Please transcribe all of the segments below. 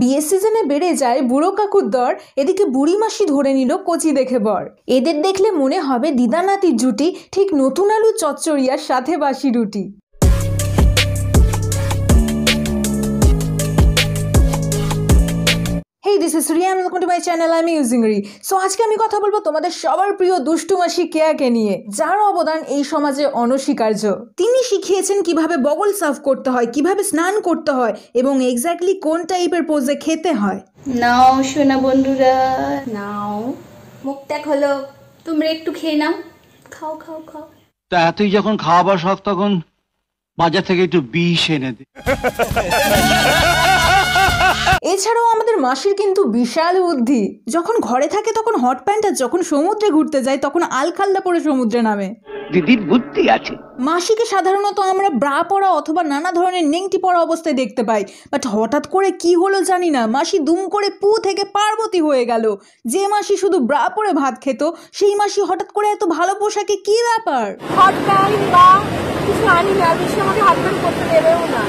বিয়ের সিজনে বেড়ে যায় বুড়ো কাকুর দর এদিকে বুড়ি মাসি ধরে নিল কচি দেখে বর এদের দেখলে মনে হবে দিদানাতির জুটি ঠিক নতুন আলু চচ্চড়িয়ার সাথে বাসি রুটি this is Riya welcome to my channel আমি ইউজিংরি সো আজকে আমি কথা বলবো তোমাদের সবার প্রিয় দুষ্টুমাসি কেয়াকে নিয়ে যার অবদান এই সমাজে অনস্বীকার্য তিনি শিখিয়েছেন কিভাবে বগল সাফ করতে হয় কিভাবে স্নান করতে হয় এবং এক্স্যাক্টলি কোন টাইপের পোজে খেতে হয় নাও সোনা বন্ধুরা নাও মুখ ত্যাগ হলো তোমরা একটু খেয়ে নাও খাও খাও খাও তা তুই যখন খাওয়াবার সব তখন বাজার থেকে একটু বিষ এনে দে এছাড়াও আমাদের মাসির কিন্তু বিশাল বুদ্ধি যখন ঘরে থাকে তখন হট প্যান্ট আর যখন সমুদ্রে ঘুরতে যায় তখন আলখাল্লা পরে সমুদ্রে নামে দিদির বুদ্ধি আছে মাসিকে সাধারণত আমরা ব্রা পরা অথবা নানা ধরনের নেংটি পরা অবস্থায় দেখতে পাই বাট হঠাৎ করে কি হলো জানি না মাসি দুম করে পু থেকে পার্বতী হয়ে গেল যে মাসি শুধু ব্রা পরে ভাত খেত সেই মাসি হঠাৎ করে এত ভালো পোশাকে কি ব্যাপার হট প্যান্ট বা কিছু আনি না বেশি আমাকে হাত প্যান্ট করতে দেবেও না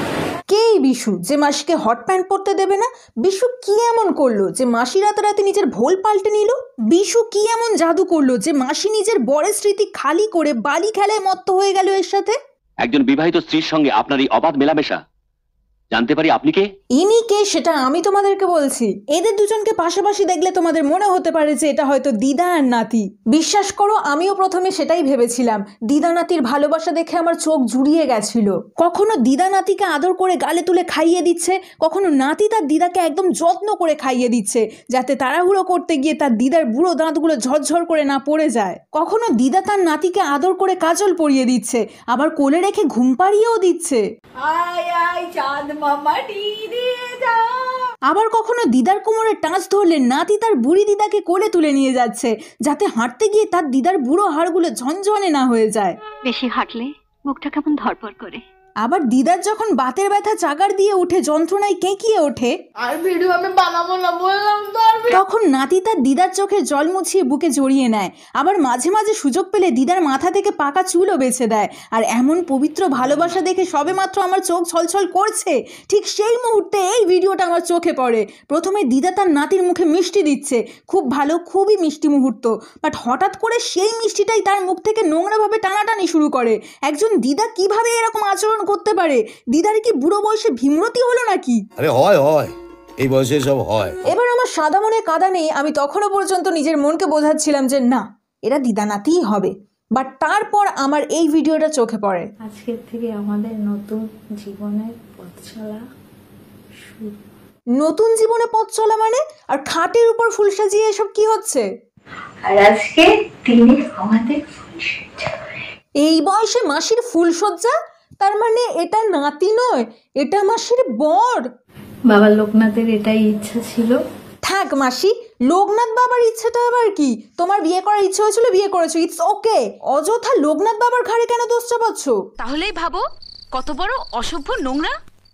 কে এই বিশু যে মাসিকে হট প্যান্ট পরতে দেবে না বিশু কি এমন করলো যে মাসি রাতারাতি নিজের ভোল পাল্টে নিল বিশু কি এমন জাদু করলো যে মাসি নিজের বরের স্মৃতি খালি করে বালি খেলায় মত্ত হয়ে গেল এর সাথে একজন বিবাহিত স্ত্রীর সঙ্গে আপনার এই অবাধ মেলামেশা জানতে পারি আপনি কে ইনি কে সেটা আমি তোমাদেরকে বলছি এদের দুজনকে পাশাপাশি দেখলে তোমাদের মনে হতে পারে যে এটা হয়তো দিদা আর নাতি বিশ্বাস করো আমিও প্রথমে সেটাই ভেবেছিলাম দিদা নাতির ভালোবাসা দেখে আমার চোখ জুড়িয়ে গেছিল কখনো দিদা নাতিকে আদর করে গালে তুলে খাইয়ে দিচ্ছে কখনো নাতি তার দিদাকে একদম যত্ন করে খাইয়ে দিচ্ছে যাতে তাড়াহুড়ো করতে গিয়ে তার দিদার বুড়ো দাঁতগুলো ঝরঝর করে না পড়ে যায় কখনো দিদা তার নাতিকে আদর করে কাজল পরিয়ে দিচ্ছে আবার কোলে রেখে ঘুম পাড়িয়েও দিচ্ছে আয় আয় চাঁদ মামা দিয়ে যাও আবার কখনো দিদার কোমরে টাঁচ ধরলে নাতি তার বুড়ি দিদাকে কোলে তুলে নিয়ে যাচ্ছে যাতে হাঁটতে গিয়ে তার দিদার বুড়ো হাড়গুলো ঝনঝনে না হয়ে যায় বেশি হাঁটলে মুখটা কেমন ধরপর করে আবার দিদার যখন বাতের ব্যথা চাগার দিয়ে উঠে যন্ত্রণায় কেঁকিয়ে ওঠে আর ভিডিও আমি বানাবো না বললাম তখন নাতি তার দিদার চোখে জল মুছিয়ে বুকে জড়িয়ে নেয় আবার মাঝে মাঝে সুযোগ পেলে দিদার মাথা থেকে পাকা চুলও বেছে দেয় আর এমন পবিত্র ভালোবাসা দেখে সবে মাত্র আমার চোখ ছলছল করছে ঠিক সেই মুহূর্তে এই ভিডিওটা আমার চোখে পড়ে প্রথমে দিদা তার নাতির মুখে মিষ্টি দিচ্ছে খুব ভালো খুবই মিষ্টি মুহূর্ত বাট হঠাৎ করে সেই মিষ্টিটাই তার মুখ থেকে নোংরাভাবে টানাটানি শুরু করে একজন দিদা কিভাবে এরকম আচরণ করতে পারে দিদার কি বুড়ো বয়সে ভিমরতি হলো নাকি আরে হয় হয় এই বয়সে সব হয় এবার আমার সাদা মনে কাদা নেই আমি তখনও পর্যন্ত নিজের মনকে বোঝাচ্ছিলাম যে না এরা দিদানাতেই হবে বাট তারপর আমার এই ভিডিওটা চোখে পড়ে আজকের থেকে আমাদের নতুন জীবনের পথচলা শুরু নতুন জীবনে পথ মানে আর খাটের উপর ফুল সাজিয়ে এসব কি হচ্ছে আর আজকে তিনি আমাদের এই বয়সে মাসির ফুলসজ্জা তার মানে এটা নাতি নয় এটা মাসির বর বাবা লোকনাথের এটাই ইচ্ছা ছিল থাক মাসি লোকনাথ বাবার ইচ্ছাটা আবার কি তোমার বিয়ে করার ইচ্ছে হয়েছিল বিয়ে করেছো ইটস ওকে অযথা লোকনাথ বাবার ঘাড়ে কেন দোষ চাপাচ্ছ তাহলেই ভাবো কত বড় অসভ্য নোংরা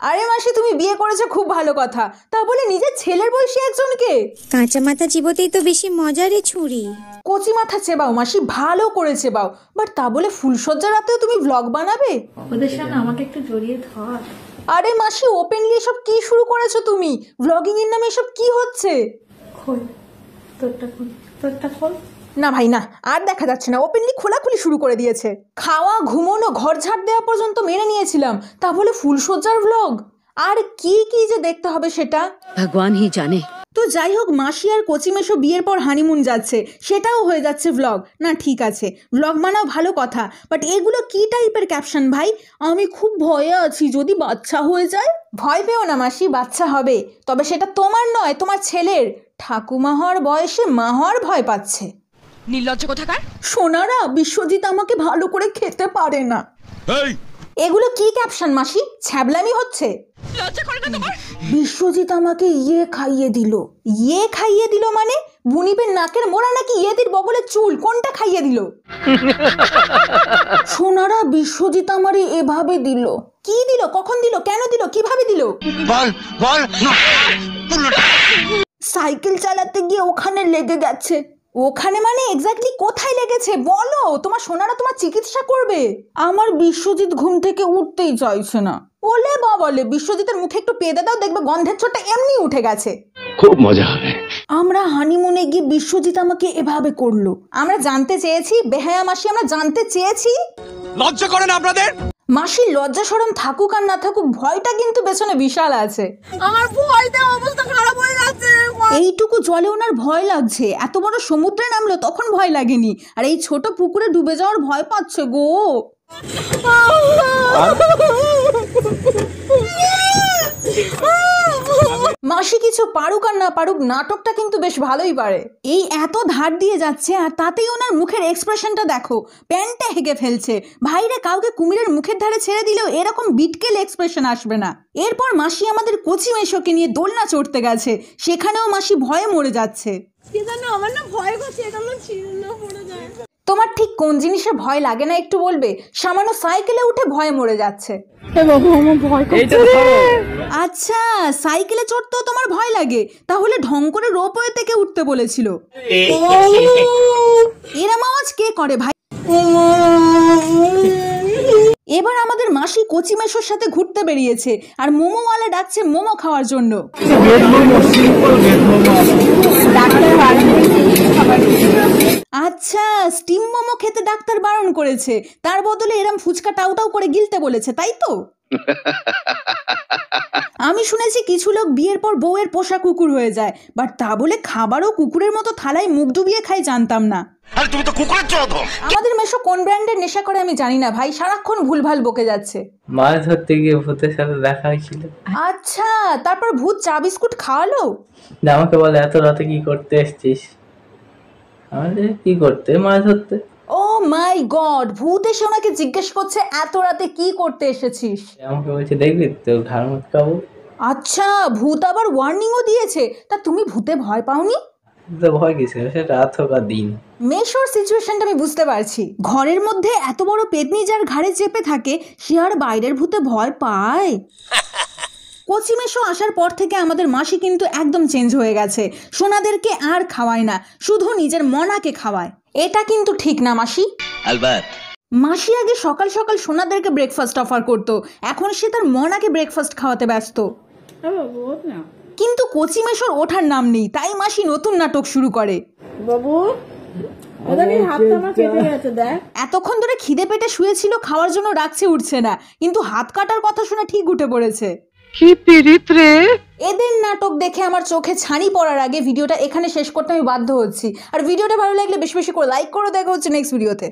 আরে মাসি তুমি বিয়ে করেছো খুব ভালো কথা তা বলে নিজের ছেলের বয়সী একজনকে কাঁচা মাথা জীবতেই তো বেশি মজারই ছুরি কচি মাথা চেবাও মাসি ভালো করে চেবাও বাট তা বলে ফুলসজ্জা রাতেও তুমি ব্লগ বানাবে ওদের সামনে আমাকে একটু জড়িয়ে ধর আরে মাসি ওপেনলি এসব কি শুরু করেছো তুমি ব্লগিং এর নামে এসব কি হচ্ছে না ভাই না আর দেখা যাচ্ছে না ওপেনলি খোলাখুলি শুরু করে দিয়েছে খাওয়া ঘুমোনো ঘর ঝাড় দেওয়া পর্যন্ত মেনে নিয়েছিলাম তা বলে ফুলসজ্জার ভ্লগ আর কি কি যে দেখতে হবে সেটা ভগবান হি জানে তো যাই হোক মাসি আর কচিমেশো বিয়ের পর হানিমুন যাচ্ছে সেটাও হয়ে যাচ্ছে ভ্লগ না ঠিক আছে ভ্লগ মানাও ভালো কথা বাট এগুলো কি টাইপের ক্যাপশন ভাই আমি খুব ভয়ে আছি যদি বাচ্চা হয়ে যায় ভয় পেও না মাসি বাচ্চা হবে তবে সেটা তোমার নয় তোমার ছেলের ঠাকুমা হওয়ার বয়সে মা হওয়ার ভয় পাচ্ছে নির্লজ্জ কোথাকার সোনারা বিশ্বজিৎ আমাকে ভালো করে খেতে পারে না এই এগুলো কি ক্যাপশন মাসি ছ্যাবলামি হচ্ছে বিশ্বজিৎ আমাকে ইয়ে খাইয়ে দিল ইয়ে খাইয়ে দিল মানে বুনিপের নাকের মোড়া নাকি ইয়েদির বগলের চুল কোনটা খাইয়ে দিল সোনারা বিশ্বজিৎ আমারে এভাবে দিল কি দিল কখন দিল কেন দিল কিভাবে দিল বল সাইকেল চালাতে গিয়ে ওখানে লেগে গেছে ওখানে মানে এক্স্যাক্টলি কোথায় লেগেছে বলো তোমার সোনারা তোমার চিকিৎসা করবে আমার বিশ্বজিৎ ঘুম থেকে উঠতেই চাইছে না ওলে বলে বিশ্বজিতের মুখে একটু পেদে দাও দেখবে গন্ধের ছোটটা এমনি উঠে গেছে খুব মজা হবে আমরা হানিমুনে গিয়ে বিশ্বজিৎ আমাকে এভাবে করলো আমরা জানতে চেয়েছি বেহায়া মাসি আমরা জানতে চেয়েছি লজ্জা করেন আপনাদের মাসির লজ্জা সরম থাকুক আর না থাকুক ভয়টা কিন্তু পেছনে বিশাল আছে আমার ভয়তে অবস্থা খারাপ হয়ে যাচ্ছে এইটুকু জলে ওনার ভয় লাগছে এত বড় সমুদ্রে নামলো তখন ভয় লাগেনি আর এই ছোট পুকুরে ডুবে যাওয়ার ভয় পাচ্ছে গো মাসি কিছু পারুক আর না পারুক নাটকটা কিন্তু বেশ ভালোই পারে এই এত ধার দিয়ে যাচ্ছে আর তাতেই ওনার মুখের এক্সপ্রেশনটা দেখো প্যান্টটা হেগে ফেলছে ভাইরা কাউকে কুমিরের মুখের ধারে ছেড়ে দিলেও এরকম বিটকেল এক্সপ্রেশন আসবে না এরপর মাসি আমাদের কচি মেশোকে নিয়ে দোলনা চড়তে গেছে সেখানেও মাসি ভয়ে মরে যাচ্ছে তোমার ঠিক কোন জিনিসে ভয় লাগে না একটু বলবে সামান্য সাইকেলে উঠে ভয়ে মরে যাচ্ছে আচ্ছা সাইকেলে চড়তে তোমার ভয় লাগে তাহলে ঢং করে রোপওয়ে থেকে উঠতে বলেছিল এরম আওয়াজ কে করে ভাই এবার আমাদের মাসি কচি মেশোর সাথে ঘুরতে বেরিয়েছে আর মোমোওয়ালা ডাকছে মোমো খাওয়ার জন্য আচ্ছা স্টিম মোমো খেতে ডাক্তার বারণ করেছে তার বদলে এরম ফুচকা টাউ টাউটাউ করে গিলতে বলেছে তাই তো আমি শুনেছি কিছু লোক বিয়ের পর বউয়ের পোষা কুকুর হয়ে যায় বাট তা বলে খাবারও কুকুরের মতো থালায় মুখ ডুবিয়ে খাই জানতাম না আরে তুমি তো কুকুরের চোদ আমাদের মেশো কোন ব্র্যান্ডের নেশা করে আমি জানি না ভাই সারাক্ষণ ভুলভাল বকে যাচ্ছে মাছ ধরতে গিয়ে ভূতের সাথে দেখা হয়েছিল আচ্ছা তারপর ভূত চা বিস্কুট খাওয়ালো আমাকে বলে এত রাতে কি করতে এসেছিস আমাদের কি করতে মাছ ধরতে ও মাই গড ভূত এসে ওনাকে জিজ্ঞেস করছে এত রাতে কি করতে এসেছিস আমাকে বলছে দেখবি তো ঘাড় মত খাবো আচ্ছা ভূত আবার ওয়ার্নিংও দিয়েছে তা তুমি ভূতে ভয় পাওনি তো ভয় কিছু সে রাত হোক আর দিন মেশোর সিচুয়েশনটা আমি বুঝতে পারছি ঘরের মধ্যে এত বড় পেদনি যার ঘাড়ে চেপে থাকে সে আর বাইরের ভূতে ভয় পায় কচি মেশো আসার পর থেকে আমাদের মাসি কিন্তু একদম চেঞ্জ হয়ে গেছে সোনাদেরকে আর খাওয়ায় না শুধু নিজের মনাকে খাওয়ায় এটা কিন্তু ঠিক না মাসি মাসি আগে সকাল সকাল সোনাদেরকে ব্রেকফাস্ট অফার করত এখন সে তার মনাকে ব্রেকফাস্ট খাওয়াতে ব্যস্ত কিন্তু কচি মেশোর ওঠার নাম নেই তাই মাসি নতুন নাটক শুরু করে বাবু এতক্ষণ ধরে খিদে পেটে শুয়েছিল খাওয়ার জন্য রাখছে উঠছে না কিন্তু হাত কাটার কথা শুনে ঠিক উঠে পড়েছে কি পিরিত এদের নাটক দেখে আমার চোখে ছানি পড়ার আগে ভিডিওটা এখানে শেষ করতে আমি বাধ্য হচ্ছি আর ভিডিওটা ভালো লাগলে বেশি বেশি করে লাইক করে দেখা হচ্ছে নেক্সট ভিডিওতে